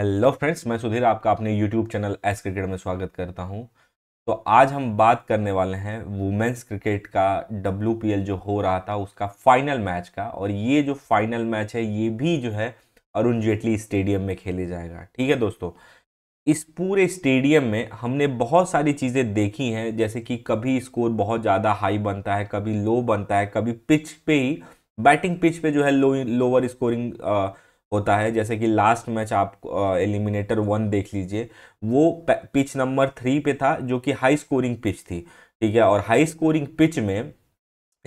hello friends मैं सुधीर आपका अपने यूट्यूब चैनल एस क्रिकेट में स्वागत करता हूं तो आज हम बात करने वाले हैं वुमेंस क्रिकेट का डब्ल्यू जो हो रहा था उसका फाइनल मैच का और ये जो फाइनल मैच है ये भी जो है अरुण जेटली स्टेडियम में खेले जाएगा ठीक है दोस्तों इस पूरे स्टेडियम में हमने बहुत सारी चीज़ें देखी हैं जैसे कि कभी स्कोर बहुत ज़्यादा हाई बनता है कभी लो बनता है कभी पिच पे ही बैटिंग पिच पे जो है लो लोअर स्कोरिंग होता है जैसे कि लास्ट मैच आप एलिमिनेटर वन देख लीजिए वो पिच नंबर थ्री पे था जो कि हाई स्कोरिंग पिच थी ठीक है और हाई स्कोरिंग पिच में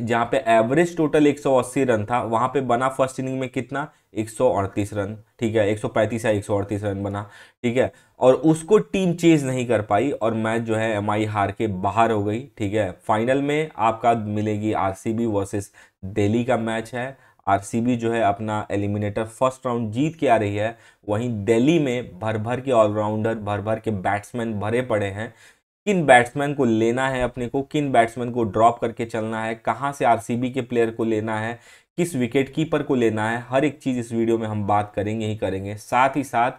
जहाँ पे एवरेज टोटल 180 रन था वहाँ पे बना फर्स्ट इनिंग में कितना 138 रन ठीक है 135 या 138 रन बना ठीक है और उसको टीम चेज नहीं कर पाई और मैच जो है एम हार के बाहर हो गई ठीक है फाइनल में आपका मिलेगी आरसीबी वर्सेस दिल्ली का मैच है आरसीबी जो है अपना एलिमिनेटर फर्स्ट राउंड जीत के आ रही है वहीं दिल्ली में भर भर के ऑलराउंडर भर भर के बैट्समैन भरे पड़े हैं किन बैट्समैन को लेना है अपने को किन बैट्समैन को ड्रॉप करके चलना है कहाँ से आर के प्लेयर को लेना है किस विकेट कीपर को लेना है हर एक चीज़ इस वीडियो में हम बात करेंगे ही करेंगे साथ ही साथ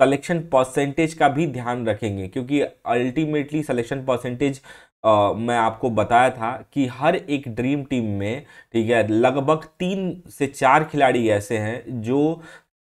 कलेक्शन परसेंटेज का भी ध्यान रखेंगे क्योंकि अल्टीमेटली सलेक्शन परसेंटेज आ, मैं आपको बताया था कि हर एक ड्रीम टीम में ठीक है लगभग तीन से चार खिलाड़ी ऐसे हैं जो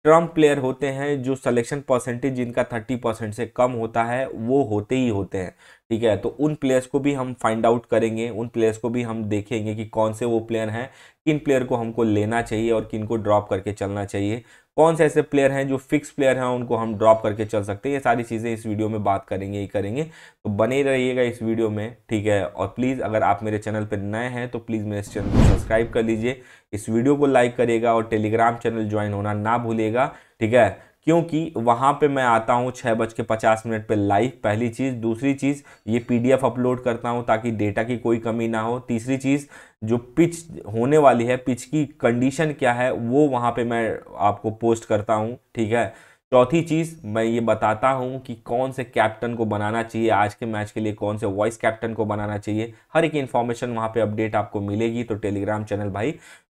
ट्रम्प प्लेयर होते हैं जो सिलेक्शन परसेंटेज जिनका थर्टी परसेंट से कम होता है वो होते ही होते हैं ठीक है तो उन प्लेयर्स को भी हम फाइंड आउट करेंगे उन प्लेयर्स को भी हम देखेंगे कि कौन से वो प्लेयर हैं किन प्लेयर को हमको लेना चाहिए और किन को ड्रॉप करके चलना चाहिए कौन से ऐसे प्लेयर हैं जो फिक्स प्लेयर हैं उनको हम ड्रॉप करके चल सकते हैं ये सारी चीज़ें इस वीडियो में बात करेंगे ही करेंगे तो बने रहिएगा इस वीडियो में ठीक है और प्लीज़ अगर आप मेरे चैनल पर नए हैं तो प्लीज़ मेरे चैनल को सब्सक्राइब कर लीजिए इस वीडियो को लाइक करिएगा और टेलीग्राम चैनल ज्वाइन होना ना भूलिएगा ठीक है क्योंकि वहाँ पे मैं आता हूँ छः बज के पचास मिनट पर लाइव पहली चीज़ दूसरी चीज़ ये पीडीएफ अपलोड करता हूँ ताकि डेटा की कोई कमी ना हो तीसरी चीज़ जो पिच होने वाली है पिच की कंडीशन क्या है वो वहाँ पे मैं आपको पोस्ट करता हूँ ठीक है चौथी चीज़ मैं ये बताता हूँ कि कौन से कैप्टन को बनाना चाहिए आज के मैच के लिए कौन से वाइस कैप्टन को बनाना चाहिए हर एक इन्फॉर्मेशन वहाँ पर अपडेट आपको मिलेगी तो टेलीग्राम चैनल भाई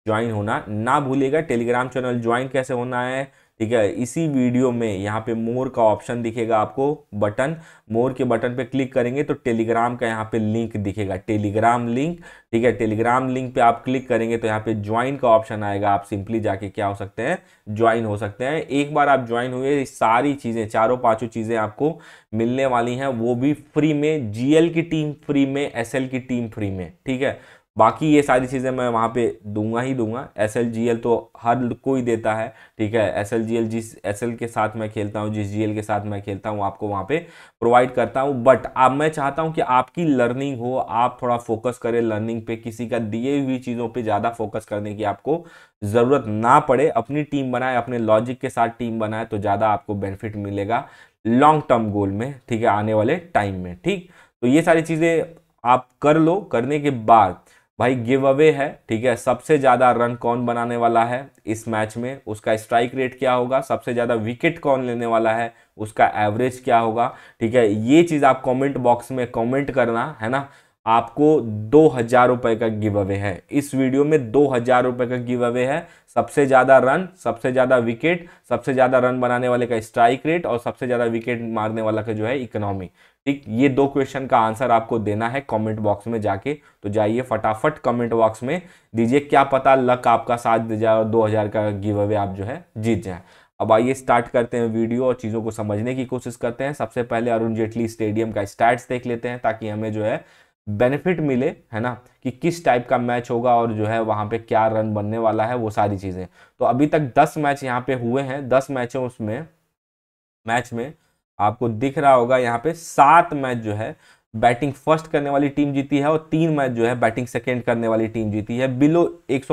ज्वाइन होना ना भूलिएगा टेलीग्राम चैनल ज्वाइन कैसे होना है ठीक है इसी वीडियो में यहाँ पे मोर का ऑप्शन दिखेगा आपको बटन मोर के बटन पे क्लिक करेंगे तो टेलीग्राम का यहाँ पे लिंक दिखेगा टेलीग्राम लिंक ठीक है टेलीग्राम लिंक पे आप क्लिक करेंगे तो यहाँ पे ज्वाइन का ऑप्शन आएगा आप सिंपली जाके क्या हो सकते हैं ज्वाइन हो सकते हैं एक बार आप ज्वाइन हुए सारी चीज़ें चारों पांचों चीज़ें आपको मिलने वाली हैं वो भी फ्री में जीएल की टीम फ्री में एस की टीम फ्री में ठीक है बाकी ये सारी चीज़ें मैं वहाँ पे दूंगा ही दूंगा एस एल जी एल तो हर कोई देता है ठीक है एस एल जी एल जिस एस एल के साथ मैं खेलता हूँ जिस जी एल के साथ मैं खेलता हूँ आपको वहाँ पे प्रोवाइड करता हूँ बट अब मैं चाहता हूँ कि आपकी लर्निंग हो आप थोड़ा फोकस करें लर्निंग पे किसी का दिए हुई चीज़ों पर ज़्यादा फोकस करने की आपको ज़रूरत ना पड़े अपनी टीम बनाए अपने लॉजिक के साथ टीम बनाए तो ज़्यादा आपको बेनिफिट मिलेगा लॉन्ग टर्म गोल में ठीक है आने वाले टाइम में ठीक तो ये सारी चीज़ें आप कर लो करने के बाद भाई गिव अवे है ठीक है सबसे ज़्यादा रन कौन बनाने वाला है इस मैच में उसका स्ट्राइक रेट क्या होगा सबसे ज़्यादा विकेट कौन लेने वाला है उसका एवरेज क्या होगा ठीक है ये चीज़ आप कमेंट बॉक्स में कमेंट करना है ना आपको दो हजार रुपए का गिव अवे है इस वीडियो में दो हजार रुपए का गिव अवे है सबसे ज़्यादा रन सबसे ज़्यादा विकेट सबसे ज़्यादा रन बनाने वाले का स्ट्राइक रेट और सबसे ज़्यादा विकेट मारने वाला का जो है इकोनॉमी ठीक ये दो क्वेश्चन का आंसर आपको देना है कमेंट बॉक्स में जाके तो जाइए फटाफट कमेंट बॉक्स में दीजिए क्या पता लक आपका साथ दे जाए और दो हज़ार का गिव अवे आप जो है जीत जाए अब आइए स्टार्ट करते हैं वीडियो और चीज़ों को समझने की कोशिश करते हैं सबसे पहले अरुण जेटली स्टेडियम का स्टैट्स देख लेते हैं ताकि हमें जो है बेनिफिट मिले है ना कि किस टाइप का मैच होगा और जो है वहां पे क्या रन बनने वाला है वो सारी चीज़ें तो अभी तक दस मैच यहाँ पे हुए हैं दस मैचों उसमें मैच में आपको दिख रहा होगा यहाँ पे सात मैच जो है बैटिंग फर्स्ट करने वाली टीम जीती है और तीन मैच जो है बैटिंग सेकेंड करने वाली टीम जीती है बिलो एक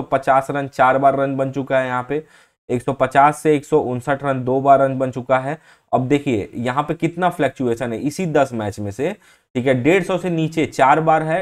रन चार बार रन बन चुका है यहाँ पे 150 से एक रन दो बार रन बन चुका है अब देखिए यहाँ पे कितना फ्लैक्चुएशन है इसी दस मैच में से ठीक है डेढ़ सौ से नीचे चार बार है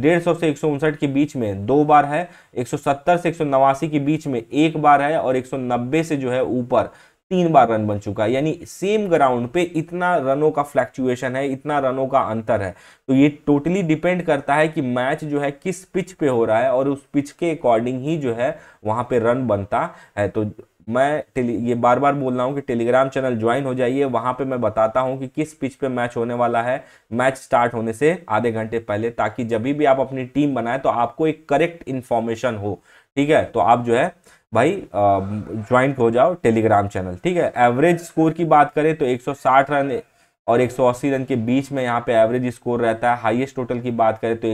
डेढ़ सौ से एक सौ उनसठ के बीच में दो बार है एक सौ सत्तर से एक सौ नवासी के बीच में एक बार है और एक सौ नब्बे से जो है ऊपर तीन बार रन बन चुका है यानी सेम ग्राउंड पे इतना रनों का फ्लैक्चुएशन है इतना रनों का अंतर है तो ये टोटली डिपेंड करता है कि मैच जो है किस पिच पे हो रहा है और उस पिच के अकॉर्डिंग ही जो है वहां पे रन बनता है तो मैं ये बार बार बोल रहा हूँ कि टेलीग्राम चैनल ज्वाइन हो जाइए वहाँ पे मैं बताता हूँ कि किस पिच पे मैच होने वाला है मैच स्टार्ट होने से आधे घंटे पहले ताकि जब भी आप अपनी टीम बनाए तो आपको एक करेक्ट इन्फॉर्मेशन हो ठीक है तो आप जो है भाई ज्वाइन हो जाओ टेलीग्राम चैनल ठीक है एवरेज स्कोर की बात करें तो 160 रन और 180 रन के बीच में यहाँ पे एवरेज स्कोर रहता है हाईएस्ट टोटल की बात करें तो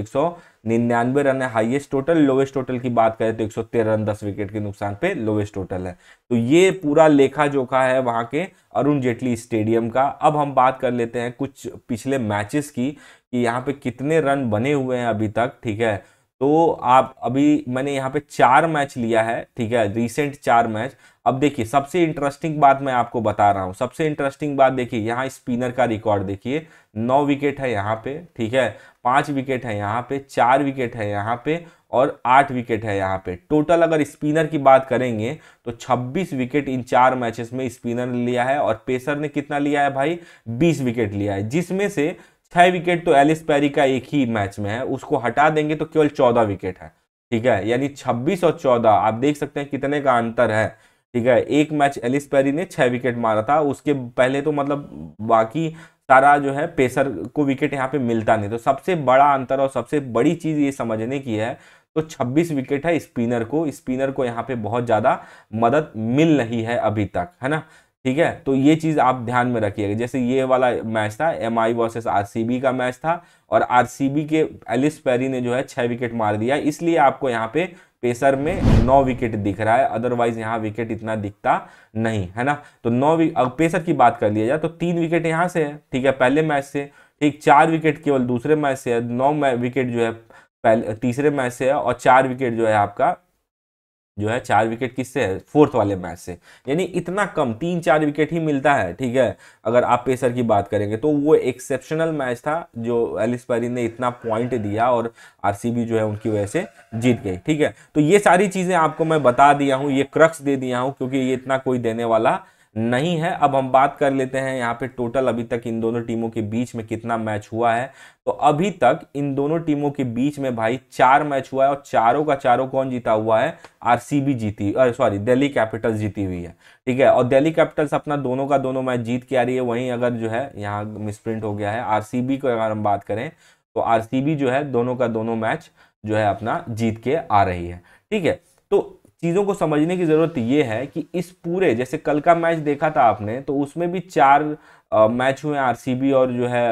199 रन है हाईएस्ट टोटल लोवेस्ट टोटल की बात करें तो 113 रन 10 विकेट के नुकसान पे लोवेस्ट टोटल है तो ये पूरा लेखा जोखा है वहाँ के अरुण जेटली स्टेडियम का अब हम बात कर लेते हैं कुछ पिछले मैचेस की कि यहाँ पे कितने रन बने हुए हैं अभी तक ठीक है तो आप अभी मैंने यहाँ पे चार मैच लिया है ठीक है रिसेंट चार मैच अब देखिए सबसे इंटरेस्टिंग बात मैं आपको बता रहा हूँ सबसे इंटरेस्टिंग बात देखिए यहाँ स्पिनर का रिकॉर्ड देखिए नौ विकेट है यहाँ पे ठीक है पांच विकेट है यहाँ पे चार विकेट है यहाँ पे और आठ विकेट है यहाँ पे टोटल अगर स्पिनर की बात करेंगे तो 26 विकेट इन चार मैचेस में स्पिनर ने लिया है और पेसर ने कितना लिया है भाई 20 विकेट लिया है जिसमें से छह विकेट तो एलिस पैरी का एक ही मैच में है उसको हटा देंगे तो केवल चौदह विकेट है ठीक है यानी छब्बीस और चौदह आप देख सकते हैं कितने का अंतर है ठीक है एक मैच एलिस पेरी ने छः विकेट मारा था उसके पहले तो मतलब बाकी सारा जो है पेसर को विकेट यहाँ पे मिलता नहीं तो सबसे बड़ा अंतर और सबसे बड़ी चीज़ ये समझने की है तो 26 विकेट है स्पिनर को स्पिनर को यहाँ पे बहुत ज़्यादा मदद मिल रही है अभी तक है ना ठीक है तो ये चीज़ आप ध्यान में रखिएगा जैसे ये वाला मैच था एम आई वर्सेस आर का मैच था और आर के एलिस पैरी ने जो है छः विकेट मार दिया इसलिए आपको यहाँ पे पेसर में नौ विकेट दिख रहा है अदरवाइज यहाँ विकेट इतना दिखता नहीं है ना तो नौ अब पेसर की बात कर लिया जाए तो तीन विकेट यहाँ से है ठीक है पहले मैच से ठीक चार विकेट केवल दूसरे मैच से है नौ विकेट जो है पहले तीसरे मैच से है और चार विकेट जो है आपका जो है चार विकेट किससे है फोर्थ वाले मैच से यानी इतना कम तीन चार विकेट ही मिलता है ठीक है अगर आप पेसर की बात करेंगे तो वो एक्सेप्शनल मैच था जो एलिस परी ने इतना पॉइंट दिया और आरसीबी जो है उनकी वजह से जीत गई ठीक है तो ये सारी चीज़ें आपको मैं बता दिया हूँ ये क्रक्स दे दिया हूँ क्योंकि ये इतना कोई देने वाला नहीं है अब हम बात कर लेते हैं यहाँ पे टोटल अभी तक इन दोनों टीमों के बीच में कितना मैच हुआ है तो अभी तक इन दोनों टीमों के बीच में भाई चार मैच हुआ है और चारों का चारों कौन जीता हुआ है आरसीबी जीती सॉरी दिल्ली कैपिटल्स जीती हुई है ठीक है और दिल्ली कैपिटल्स अपना दोनों का दोनों मैच जीत के आ रही है वहीं अगर जो है यहाँ मिसप्रिंट हो गया है आर को अगर हम बात करें तो आर जो है दोनों का दोनों मैच जो है अपना जीत के आ रही है ठीक है तो चीज़ों को समझने की ज़रूरत ये है कि इस पूरे जैसे कल का मैच देखा था आपने तो उसमें भी चार आ, मैच हुए आरसीबी और जो है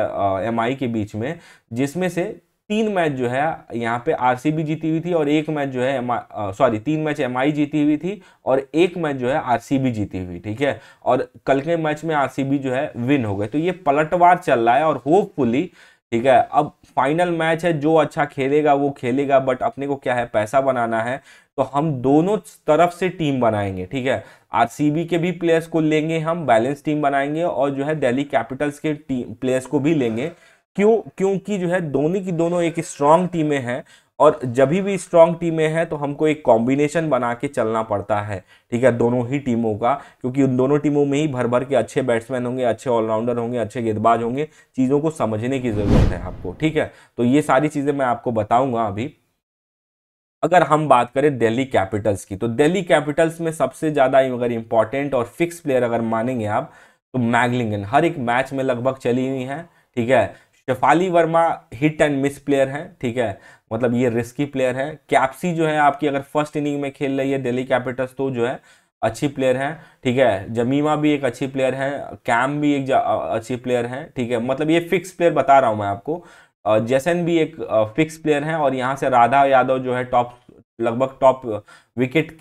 एम के बीच में जिसमें से तीन मैच जो है यहाँ पे आरसीबी जीती हुई थी और एक मैच जो है सॉरी तीन मैच एम जीती हुई थी और एक मैच जो है आरसीबी जीती हुई ठीक है और कल के मैच में आर जो है विन हो गए तो ये पलटवार चल रहा है और होपफुली ठीक है अब फाइनल मैच है जो अच्छा खेलेगा वो खेलेगा बट अपने को क्या है पैसा बनाना है तो हम दोनों तरफ से टीम बनाएंगे ठीक है आरसीबी के भी प्लेयर्स को लेंगे हम बैलेंस टीम बनाएंगे और जो है दिल्ली कैपिटल्स के टीम प्लेयर्स को भी लेंगे क्यों क्योंकि जो है दोनों की दोनों एक स्ट्रांग टीमें हैं और जब भी स्ट्रॉन्ग टीमें हैं तो हमको एक कॉम्बिनेशन बना के चलना पड़ता है ठीक है दोनों ही टीमों का क्योंकि उन दोनों टीमों में ही भर भर के अच्छे बैट्समैन होंगे अच्छे ऑलराउंडर होंगे अच्छे गेंदबाज होंगे चीज़ों को समझने की ज़रूरत है आपको ठीक है तो ये सारी चीज़ें मैं आपको बताऊँगा अभी अगर हम बात करें दिल्ली कैपिटल्स की तो दिल्ली कैपिटल्स में सबसे ज़्यादा अगर इम्पॉर्टेंट और फिक्स प्लेयर अगर मानेंगे आप तो मैगलिंगन हर एक मैच में लगभग चली हुई हैं ठीक है Shafali Verma hit and miss player हैं ठीक है मतलब ये रिस्की प्लेयर है कैप्सी जो है आपकी अगर फर्स्ट इनिंग में खेल रही है दिल्ली कैपिटल्स तो जो है अच्छी प्लेयर है ठीक है जमीमा भी एक अच्छी प्लेयर है कैम भी एक अच्छी प्लेयर है ठीक है मतलब ये फिक्स प्लेयर बता रहा हूँ मैं आपको जैसन भी एक फिक्स प्लेयर हैं और यहाँ से राधा यादव जो है टॉप लगभग टॉप विकेट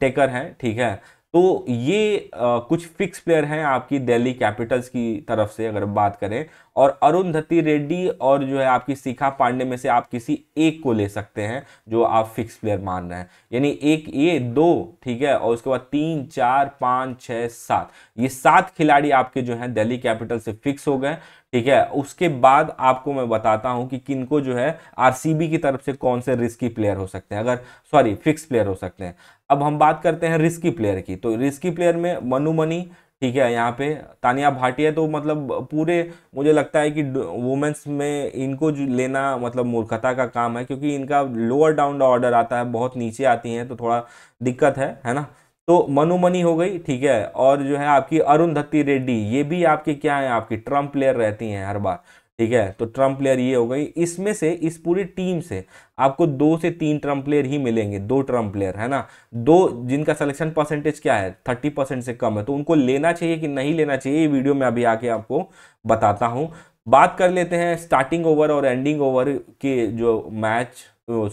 टेकर हैं ठीक है तो ये कुछ फिक्स प्लेयर हैं आपकी दिल्ली कैपिटल्स की तरफ से अगर बात करें और अरुंधति रेड्डी और जो है आपकी शिखा पांडे में से आप किसी एक को ले सकते हैं जो आप फिक्स प्लेयर मान रहे हैं यानी एक ये दो ठीक है और उसके बाद तीन चार पाँच छः सात ये सात खिलाड़ी आपके जो हैं दिल्ली कैपिटल से फिक्स हो गए ठीक है उसके बाद आपको मैं बताता हूं कि किनको जो है आरसीबी की तरफ से कौन से रिस्की प्लेयर हो सकते हैं अगर सॉरी फिक्स प्लेयर हो सकते हैं अब हम बात करते हैं रिस्की प्लेयर की तो रिस्की प्लेयर में मनुमनी ठीक है यहाँ पे तानिया भाटिया तो मतलब पूरे मुझे लगता है कि वुमेंस में इनको लेना मतलब मूर्खता का काम है क्योंकि इनका लोअर डाउन ऑर्डर आता है बहुत नीचे आती हैं तो थोड़ा दिक्कत है है ना तो मनुमनी हो गई ठीक है और जो है आपकी अरुंधति रेड्डी ये भी आपके क्या है आपकी ट्रम्प प्लेयर रहती हैं हर बार ठीक है तो ट्रम्प प्लेयर ये हो गई इसमें से इस पूरी टीम से आपको दो से तीन ट्रम्प प्लेयर ही मिलेंगे दो ट्रम्प प्लेयर है ना दो जिनका सिलेक्शन परसेंटेज क्या है थर्टी परसेंट से कम है तो उनको लेना चाहिए कि नहीं लेना चाहिए ये वीडियो में अभी आके आपको बताता हूँ बात कर लेते हैं स्टार्टिंग ओवर और एंडिंग ओवर के जो मैच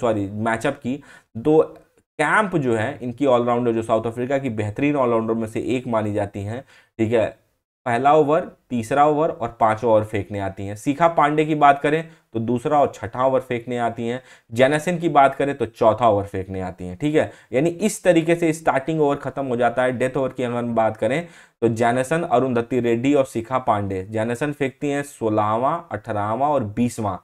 सॉरी मैचअप की दो तो कैंप जो है इनकी ऑलराउंडर जो साउथ अफ्रीका की बेहतरीन ऑलराउंडर में से एक मानी जाती हैं ठीक है पहला ओवर तीसरा ओवर और पांचवा ओवर फेंकने आती हैं शिखा पांडे की बात करें तो दूसरा और छठा ओवर फेंकने आती हैं जेनेसन की बात करें तो चौथा ओवर फेंकने आती हैं ठीक है यानी इस तरीके से स्टार्टिंग ओवर खत्म हो जाता है डेथ ओवर की अगर बात करें तो जेनेसन अरुंधति रेड्डी और शिखा पांडे जेनेसन फेंकती हैं सोलहवां अठारहवां और बीसवां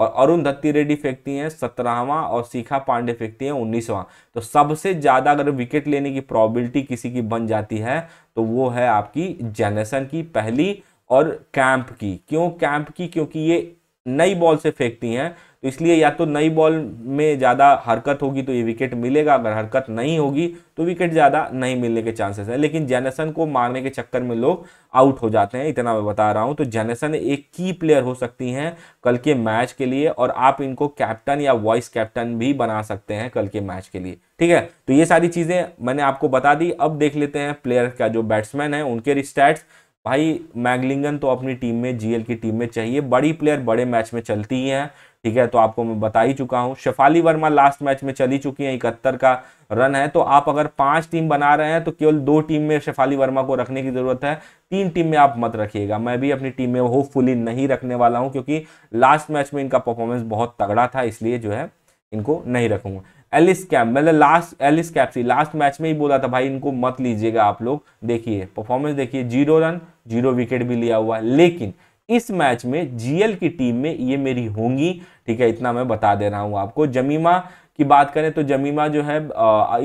और अरुण दत्ती रेड्डी फेंकती हैं सत्रहवां और शिखा पांडे फेंकती हैं उन्नीसवां तो सबसे ज़्यादा अगर विकेट लेने की प्रॉबिलिटी किसी की बन जाती है तो वो है आपकी जेनेसन की पहली और कैंप की क्यों कैंप की क्योंकि ये नई बॉल से फेंकती हैं तो इसलिए या तो नई बॉल में ज़्यादा हरकत होगी तो ये विकेट मिलेगा अगर हरकत नहीं होगी तो विकेट ज़्यादा नहीं मिलने के चांसेस हैं लेकिन जेनेसन को मारने के चक्कर में लोग आउट हो जाते हैं इतना मैं बता रहा हूँ तो जेनेसन एक की प्लेयर हो सकती हैं कल के मैच के लिए और आप इनको कैप्टन या वाइस कैप्टन भी बना सकते हैं कल के मैच के लिए ठीक है तो ये सारी चीज़ें मैंने आपको बता दी अब देख लेते हैं प्लेयर का जो बैट्समैन है उनके रिस्टैट्स भाई मैगलिंगन तो अपनी टीम में जीएल की टीम में चाहिए बड़ी प्लेयर बड़े मैच में चलती ही हैं ठीक है तो आपको मैं बता ही चुका हूँ शेफाली वर्मा लास्ट मैच में चली चुकी है इकहत्तर का रन है तो आप अगर पांच टीम बना रहे हैं तो केवल दो टीम में शेफाली वर्मा को रखने की ज़रूरत है तीन टीम में आप मत रखिएगा मैं भी अपनी टीम में होपफुली नहीं रखने वाला हूँ क्योंकि लास्ट मैच में इनका परफॉर्मेंस बहुत तगड़ा था इसलिए जो है इनको नहीं रखूंगा एलिस कैप मतलब last Alice Capsey last match में ही बोला था भाई इनको मत लीजिएगा आप लोग देखिए परफॉर्मेंस देखिए जीरो रन जीरो विकेट भी लिया हुआ है लेकिन इस मैच में जीएल की टीम में ये मेरी होंगी ठीक है इतना मैं बता दे रहा हूं आपको जमीमा की बात करें तो जमीमा जो है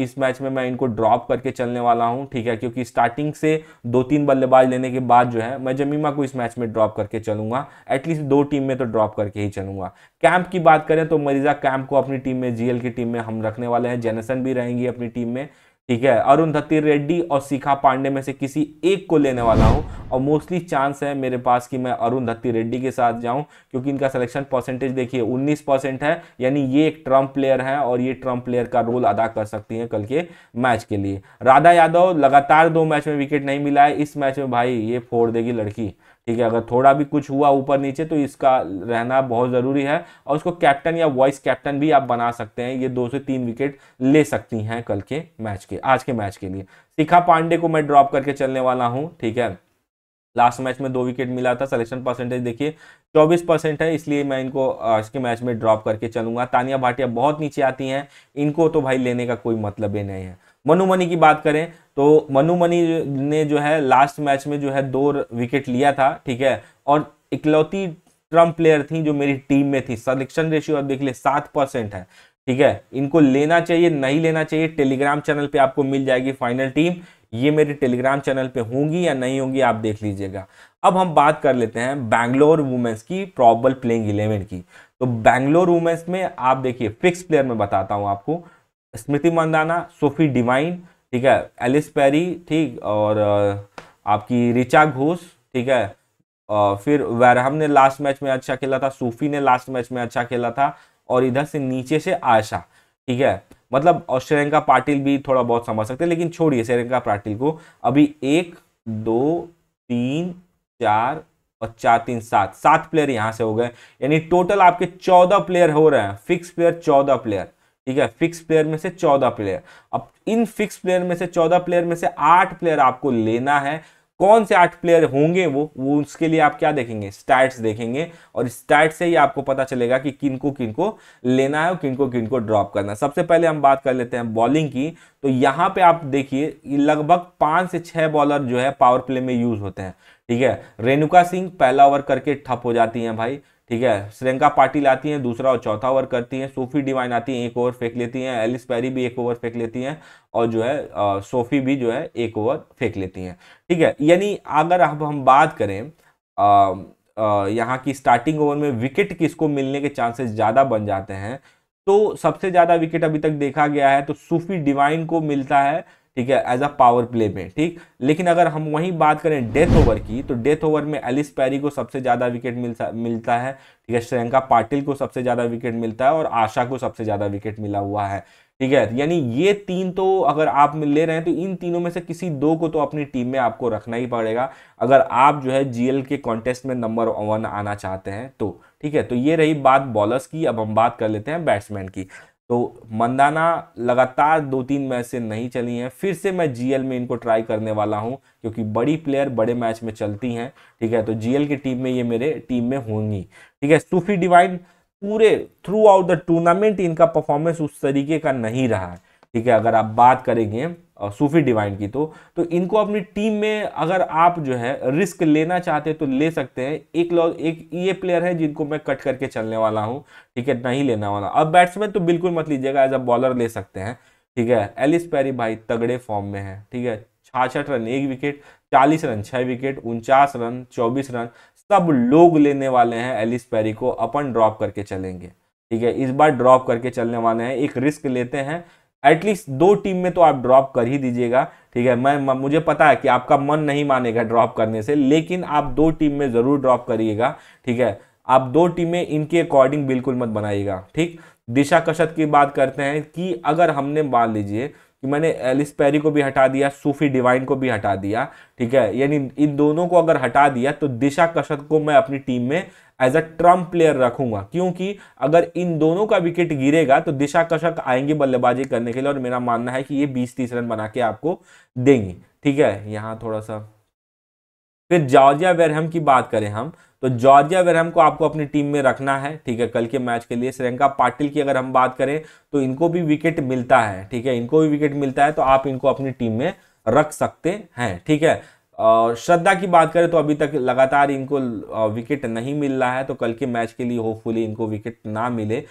इस मैच में मैं इनको ड्रॉप करके चलने वाला हूं ठीक है क्योंकि स्टार्टिंग से दो तीन बल्लेबाज लेने के बाद जो है मैं जमीमा को इस मैच में ड्रॉप करके चलूंगा एटलीस्ट दो टीम में तो ड्रॉप करके ही चलूंगा कैंप की बात करें तो मरीजा कैंप को अपनी टीम में जीएल की टीम में हम रखने वाले हैं जेनेसन भी रहेंगी अपनी टीम में ठीक है अरुण धत्ती रेड्डी और शिखा पांडे में से किसी एक को लेने वाला हूँ और मोस्टली चांस है मेरे पास कि मैं अरुण धत्ती रेड्डी के साथ जाऊं क्योंकि इनका सिलेक्शन परसेंटेज देखिए 19 परसेंट है यानी ये एक ट्रम्प प्लेयर है और ये ट्रम्प प्लेयर का रोल अदा कर सकती है कल के मैच के लिए राधा यादव लगातार दो मैच में विकेट नहीं मिला है इस मैच में भाई ये फोड़ देगी लड़की ठीक है अगर थोड़ा भी कुछ हुआ ऊपर नीचे तो इसका रहना बहुत ज़रूरी है और उसको कैप्टन या वाइस कैप्टन भी आप बना सकते हैं ये दो से तीन विकेट ले सकती हैं कल के मैच के आज के मैच के लिए शिखा पांडे को मैं ड्रॉप करके चलने वाला हूँ ठीक है लास्ट मैच में दो विकेट मिला था सिलेक्शन परसेंटेज देखिए 24 परसेंट है इसलिए मैं इनको आज के मैच में ड्रॉप करके चलूंगा तानिया भाटिया बहुत नीचे आती हैं इनको तो भाई लेने का कोई मतलब ही नहीं है मनुमनी की बात करें तो मनुमनी ने जो है लास्ट मैच में जो है दो विकेट लिया था ठीक है और इकलौती ट्रम प्लेयर थी जो मेरी टीम में थी सलेक्शन रेशियो आप देख लिए सात परसेंट है ठीक है इनको लेना चाहिए नहीं लेना चाहिए टेलीग्राम चैनल पे आपको मिल जाएगी फाइनल टीम ये मेरे टेलीग्राम चैनल पे होंगी या नहीं होंगी आप देख लीजिएगा अब हम बात कर लेते हैं बैंगलोर वुमेंस की प्रॉबल प्लेइंग इलेवन की तो बैंगलोर वुमेंस में आप देखिए फिक्स प्लेयर में बताता हूँ आपको स्मृति मंदाना सोफी डिवाइन ठीक है एलिस पेरी ठीक और आपकी रिचा घोष ठीक है और फिर वैरहम ने लास्ट मैच में अच्छा खेला था सूफी ने लास्ट मैच में अच्छा खेला था और इधर से नीचे से आशा ठीक है मतलब और श्रेयंका पाटिल भी थोड़ा बहुत समझ सकते हैं लेकिन छोड़िए श्रेयंका पाटिल को अभी एक दो तीन चार और चार तीन सात सात प्लेयर यहाँ से हो गए यानी टोटल आपके चौदह प्लेयर हो रहे हैं फिक्स प्लेयर चौदह प्लेयर ठीक है फिक्स प्लेयर में से चौदह प्लेयर अब इन फिक्स प्लेयर में से चौदह प्लेयर में से आठ प्लेयर आपको लेना है कौन से आठ प्लेयर होंगे वो वो उसके लिए आप क्या देखेंगे स्टैट्स देखेंगे और स्टैट से ही आपको पता चलेगा कि किनको किनको लेना है और किनको किनको ड्रॉप करना है सबसे पहले हम बात कर लेते हैं बॉलिंग की तो यहाँ पे आप देखिए लगभग पाँच से छः बॉलर जो है पावर प्ले में यूज होते हैं ठीक है रेणुका सिंह पहला ओवर करके ठप हो जाती हैं भाई ठीक है श्रियंका पाटिल आती हैं दूसरा और चौथा ओवर करती हैं सोफी डिवाइन आती हैं एक ओवर फेंक लेती हैं एलिस पैरी भी एक ओवर फेंक लेती हैं और जो है आ, सोफी भी जो है एक ओवर फेंक लेती हैं ठीक है यानी अगर अब हम बात करें यहाँ की स्टार्टिंग ओवर में विकेट किसको मिलने के चांसेस ज़्यादा बन जाते हैं तो सबसे ज़्यादा विकेट अभी तक देखा गया है तो सूफी डिवाइन को मिलता है ठीक है एज अ पावर प्ले में ठीक लेकिन अगर हम वहीं बात करें डेथ ओवर की तो डेथ ओवर में एलिस पैरी को सबसे ज़्यादा विकेट मिल मिलता है ठीक है श्रियंका पाटिल को सबसे ज़्यादा विकेट मिलता है और आशा को सबसे ज़्यादा विकेट मिला हुआ है ठीक है यानी ये तीन तो अगर आप ले रहे हैं तो इन तीनों में से किसी दो को तो अपनी टीम में आपको रखना ही पड़ेगा अगर आप जो है जीएल के कॉन्टेस्ट में नंबर वन आना चाहते हैं तो ठीक है तो ये रही बात बॉलर्स की अब हम बात कर लेते हैं बैट्समैन की तो मंदाना लगातार दो तीन मैच से नहीं चली हैं फिर से मैं जीएल में इनको ट्राई करने वाला हूं क्योंकि बड़ी प्लेयर बड़े मैच में चलती हैं ठीक है तो जीएल की टीम में ये मेरे टीम में होंगी ठीक है सूफी डिवाइन पूरे थ्रू आउट द टूर्नामेंट इनका परफॉर्मेंस उस तरीके का नहीं रहा है ठीक है अगर आप बात करेंगे सूफी डिवाइन की तो तो इनको अपनी टीम में अगर आप जो है रिस्क लेना चाहते हैं तो ले सकते हैं एक लॉ एक ये प्लेयर है जिनको मैं कट करके चलने वाला हूं ठीक है नहीं लेना वाला अब बैट्समैन तो बिल्कुल मत लीजिएगा एज अ बॉलर ले सकते हैं ठीक है एलिस पैरी भाई तगड़े फॉर्म में है ठीक है छाछठ रन एक विकेट चालीस रन छः विकेट उनचास रन चौबीस रन सब लोग लेने वाले हैं एलिस पैरी को अपन ड्रॉप करके चलेंगे ठीक है इस बार ड्रॉप करके चलने वाले हैं एक रिस्क लेते हैं एटलीस्ट दो टीम में तो आप ड्रॉप कर ही दीजिएगा ठीक है मैं मुझे पता है कि आपका मन नहीं मानेगा ड्रॉप करने से लेकिन आप दो टीम में ज़रूर ड्रॉप करिएगा ठीक है आप दो टीमें इनके अकॉर्डिंग बिल्कुल मत बनाइएगा ठीक दिशा कशत की बात करते हैं कि अगर हमने मान लीजिए कि मैंने एलिस पैरी को भी हटा दिया सूफी डिवाइन को भी हटा दिया ठीक है यानी इन दोनों को अगर हटा दिया तो दिशा कशत को मैं अपनी टीम में एज अ ट्रम्प प्लेयर रखूंगा क्योंकि अगर इन दोनों का विकेट गिरेगा तो दिशा कशक आएंगे बल्लेबाजी करने के लिए और मेरा मानना है कि ये बीस तीस रन बना के आपको देंगी ठीक है यहाँ थोड़ा सा फिर जॉर्जिया वेरहम की बात करें हम तो जॉर्जिया वेरहम को आपको अपनी टीम में रखना है ठीक है कल के मैच के लिए श्रियंका पाटिल की अगर हम बात करें तो इनको भी विकेट मिलता है ठीक है इनको भी विकेट मिलता है तो आप इनको अपनी टीम में रख सकते हैं ठीक है और श्रद्धा की बात करें तो अभी तक लगातार इनको विकेट नहीं मिल रहा है तो कल के मैच के लिए होपफुली इनको विकेट ना मिले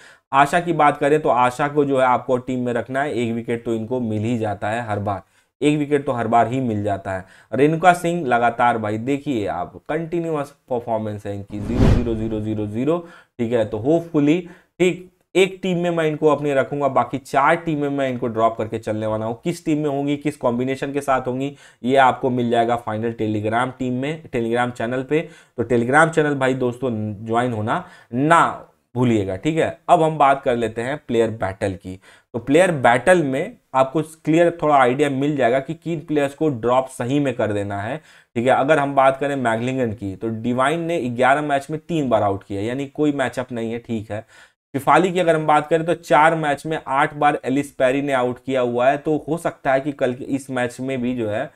आशा की बात करें तो आशा को जो है आपको टीम में रखना है एक विकेट तो इनको मिल ही जाता है हर बार एक विकेट तो हर बार ही मिल जाता है रेणुका सिंह लगातार भाई देखिए आप कंटिन्यूस परफॉर्मेंस है इनकी zero zero zero zero zero ठीक है तो होपफुली ठीक एक टीम में मैं इनको अपने रखूंगा बाकी चार टीम में मैं इनको ड्रॉप करके चलने वाला हूँ किस टीम में होंगी किस कॉम्बिनेशन के साथ होंगी ये आपको मिल जाएगा फाइनल टेलीग्राम टीम में टेलीग्राम चैनल पे तो टेलीग्राम चैनल भाई दोस्तों ज्वाइन होना ना भूलिएगा ठीक है अब हम बात कर लेते हैं प्लेयर बैटल की तो प्लेयर बैटल में आपको क्लियर थोड़ा आइडिया मिल जाएगा कि किन प्लेयर्स को ड्रॉप सही में कर देना है ठीक है अगर हम बात करें मैगलिंगन की तो डिवाइन ने 11 मैच में तीन बार आउट किया यानी कोई मैचअप नहीं है ठीक है शिफाली की अगर हम बात करें तो चार मैच में आठ बार एलिस पैरी ने आउट किया हुआ है तो हो सकता है कि कल के इस मैच में भी जो है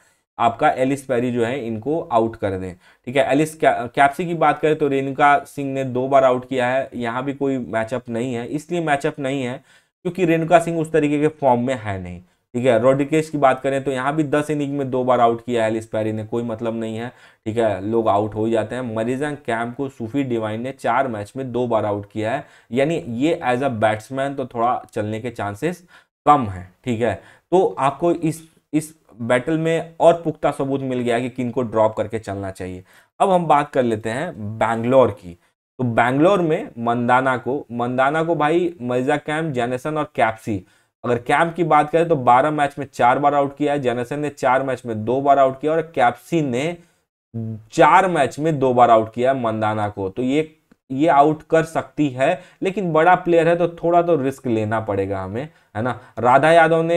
आपका एलिस पैरी जो है इनको आउट कर दें ठीक है एलिस कैप्सी की बात करें तो रेणुका सिंह ने दो बार आउट किया है यहाँ भी कोई मैचअप नहीं है इसलिए मैचअप नहीं है क्योंकि रेणुका सिंह उस तरीके के फॉर्म में है नहीं ठीक है रोड्रिकेश की बात करें तो यहाँ भी दस इनिंग में दो बार आउट किया एलिस पैरी ने कोई मतलब नहीं है ठीक है लोग आउट हो ही जाते हैं मरीजा कैम्प को सूफी डिवाइन ने चार मैच में दो बार आउट किया है यानी ये एज अ बैट्समैन तो थोड़ा चलने के चांसेस कम है ठीक है तो आपको इस इस बैटल में और पुख्ता सबूत मिल गया कि किन को ड्रॉप करके चलना चाहिए अब हम बात कर लेते हैं बैंगलोर की तो बैंगलोर में मंदाना को मंदाना को भाई मर्जा कैम्प जेनेसन और कैप्सी अगर कैम्प की बात करें तो 12 मैच में चार बार आउट किया है जेनेसन ने चार मैच में दो बार आउट किया और कैप्सी ने चार मैच में दो बार आउट किया है मंदाना को तो ये ये आउट कर सकती है लेकिन बड़ा प्लेयर है तो थोड़ा तो रिस्क लेना पड़ेगा हमें है ना राधा यादव ने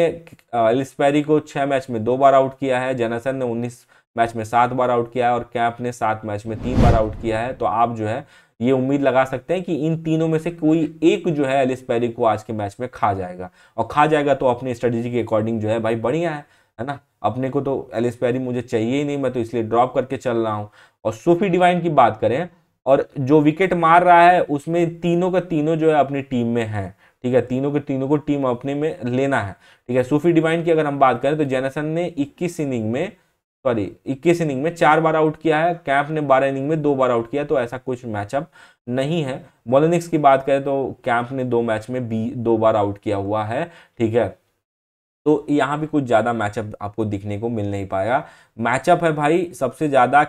एलिस्पेरी को छः मैच में दो बार आउट किया है जेनासन ने उन्नीस मैच में सात बार आउट किया है और कैंप ने सात मैच में तीन बार आउट किया है तो आप जो है ये उम्मीद लगा सकते हैं कि इन तीनों में से कोई एक जो है एलिस पैरी को आज के मैच में खा जाएगा और खा जाएगा तो अपनी स्ट्रेटेजी के अकॉर्डिंग जो है भाई बढ़िया है है ना अपने को तो एलिस पैरी मुझे चाहिए ही नहीं मैं तो इसलिए ड्रॉप करके चल रहा हूँ और सोफी डिवाइन की बात करें और जो विकेट मार रहा है उसमें तीनों का तीनों जो है अपनी टीम में है ठीक है तीनों के तीनों को टीम अपने में लेना है ठीक है सूफी डिवाइन की अगर हम बात करें तो जेनसन ने इक्कीस इनिंग में सॉरी इक्कीस इनिंग में चार बार आउट किया है कैंप ने बारह इनिंग में दो बार आउट किया तो ऐसा कुछ मैचअप नहीं है बॉलिनिक्स की बात करें तो कैंप ने दो मैच में बी दो बार आउट किया हुआ है ठीक है तो यहाँ भी कुछ ज़्यादा मैचअप आपको दिखने को मिल नहीं पाया मैचअप है भाई सबसे ज़्यादा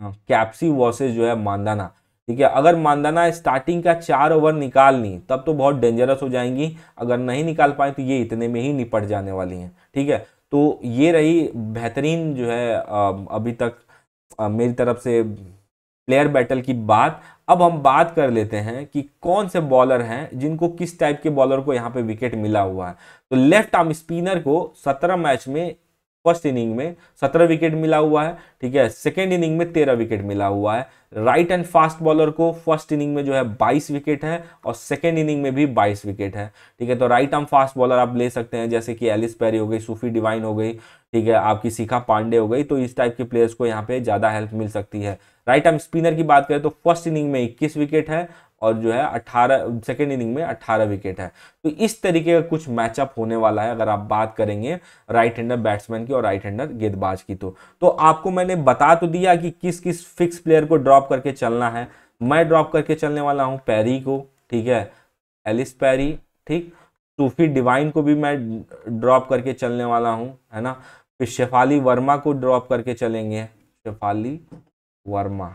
कैप्सी वर्सेज जो है मानदाना ठीक है अगर मानदाना स्टार्टिंग का चार ओवर निकाल ली तब तो बहुत डेंजरस हो जाएंगी अगर नहीं निकाल पाए तो ये इतने में ही निपट जाने वाली हैं ठीक है तो ये रही बेहतरीन जो है अभी तक मेरी तरफ से प्लेयर बैटल की बात अब हम बात कर लेते हैं कि कौन से बॉलर हैं जिनको किस टाइप के बॉलर को यहाँ पे विकेट मिला हुआ है तो लेफ्ट आर्म स्पिनर को 17 मैच में फर्स्ट इनिंग में सत्रह विकेट मिला हुआ है ठीक है सेकेंड इनिंग में तेरह विकेट मिला हुआ है राइट एंड फास्ट बॉलर को फर्स्ट इनिंग में जो है बाईस विकेट है और सेकेंड इनिंग में भी बाईस विकेट है ठीक है तो राइट आर्म फास्ट बॉलर आप ले सकते हैं जैसे कि एलिस पैरी हो गई सूफी डिवाइन हो गई ठीक है आपकी शिखा पांडे हो गई तो इस टाइप के प्लेयर्स को यहाँ पे ज़्यादा हेल्प मिल सकती है राइट आर्म स्पिनर की बात करें तो फर्स्ट इनिंग में इक्कीस विकेट है और जो है 18 सेकेंड इनिंग में 18 विकेट है तो इस तरीके का कुछ मैचअप होने वाला है अगर आप बात करेंगे राइट हैंडर बैट्समैन की और राइट हैंडर गेंदबाज की तो तो आपको मैंने बता तो दिया कि किस किस फिक्स प्लेयर को ड्रॉप करके चलना है मैं ड्रॉप करके चलने वाला हूँ पैरी को ठीक है एलिस पैरी ठीक सूफी डिवाइन को भी मैं ड्रॉप करके चलने वाला हूँ है ना फिर शेफाली वर्मा को ड्रॉप करके चलेंगे शेफाली वर्मा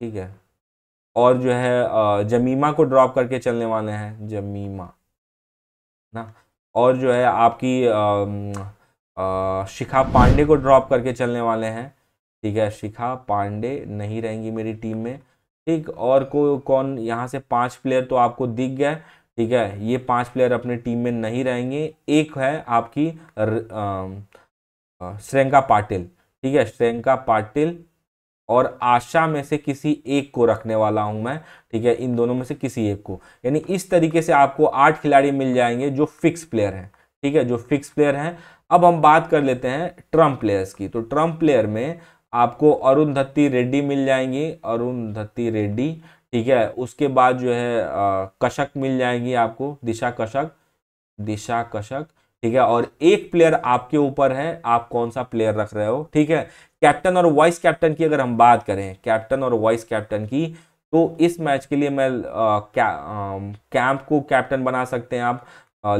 ठीक है और जो है जमीमा को ड्रॉप करके चलने वाले हैं जमीमा ना और जो है आपकी शिखा पांडे को ड्रॉप करके चलने वाले हैं ठीक है शिखा पांडे नहीं रहेंगी मेरी टीम में ठीक और को कौन यहाँ से पांच प्लेयर तो आपको दिख गए ठीक है ये पांच प्लेयर अपने टीम में नहीं रहेंगे एक है आपकी श्रेंका पाटिल ठीक है श्रेंका पाटिल और आशा में से किसी एक को रखने वाला हूं मैं ठीक है इन दोनों में से किसी एक को यानी इस तरीके से आपको आठ खिलाड़ी मिल जाएंगे जो फिक्स प्लेयर हैं ठीक है जो फिक्स प्लेयर हैं अब हम बात कर लेते हैं ट्रम्प प्लेयर्स की तो ट्रम्प प्लेयर में आपको अरुण धत्ती रेड्डी मिल जाएंगी अरुण धत्ती रेड्डी ठीक है उसके बाद जो है आ, कशक मिल जाएंगी आपको दिशा कशक दिशा कशक ठीक है और एक प्लेयर आपके ऊपर है आप कौन सा प्लेयर रख रहे हो ठीक है कैप्टन और वाइस कैप्टन की अगर हम बात करें कैप्टन और वाइस कैप्टन की तो इस मैच के लिए मैं कैंप को कैप्टन बना सकते हैं आप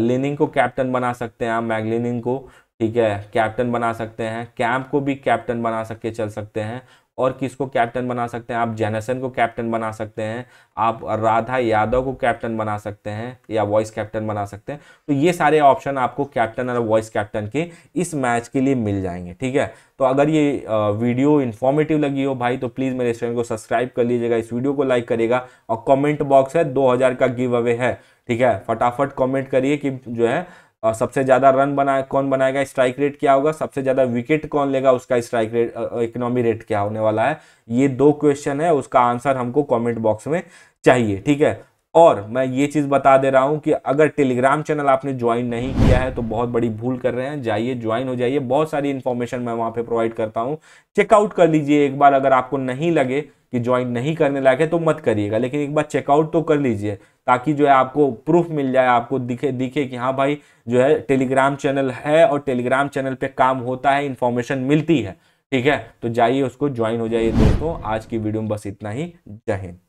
लिनिंग को कैप्टन बना सकते हैं आप मैगलिनिंग को ठीक है कैप्टन बना सकते हैं कैंप को भी कैप्टन बना सके चल सकते हैं और किसको कैप्टन बना सकते हैं आप जेनसन को कैप्टन बना सकते हैं आप राधा यादव को कैप्टन बना सकते हैं या वॉइस कैप्टन बना सकते हैं तो ये सारे ऑप्शन आपको कैप्टन और वॉइस कैप्टन के इस मैच के लिए मिल जाएंगे ठीक है तो अगर ये वीडियो इन्फॉर्मेटिव लगी हो भाई तो प्लीज़ मेरे चैनल को सब्सक्राइब कर लीजिएगा इस वीडियो को लाइक करिएगा और कॉमेंट बॉक्स है दो का गिव अवे है ठीक है फटाफट कॉमेंट करिए कि जो है और सबसे ज़्यादा रन बना कौन बनाएगा स्ट्राइक रेट क्या होगा सबसे ज़्यादा विकेट कौन लेगा उसका स्ट्राइक रेट इकोनॉमी रेट क्या होने वाला है ये दो क्वेश्चन है उसका आंसर हमको कमेंट बॉक्स में चाहिए ठीक है और मैं ये चीज़ बता दे रहा हूँ कि अगर टेलीग्राम चैनल आपने ज्वाइन नहीं किया है तो बहुत बड़ी भूल कर रहे हैं जाइए ज्वाइन हो जाइए बहुत सारी इन्फॉर्मेशन मैं वहाँ पर प्रोवाइड करता हूँ चेकआउट कर लीजिए एक बार अगर आपको नहीं लगे कि ज्वाइन नहीं करने लायक है तो मत करिएगा लेकिन एक बार चेकआउट तो कर लीजिए ताकि जो है आपको प्रूफ मिल जाए आपको दिखे दिखे कि हाँ भाई जो है टेलीग्राम चैनल है और टेलीग्राम चैनल पे काम होता है इन्फॉर्मेशन मिलती है ठीक है तो जाइए उसको ज्वाइन हो जाइए दोस्तों आज की वीडियो में बस इतना ही जय हिंद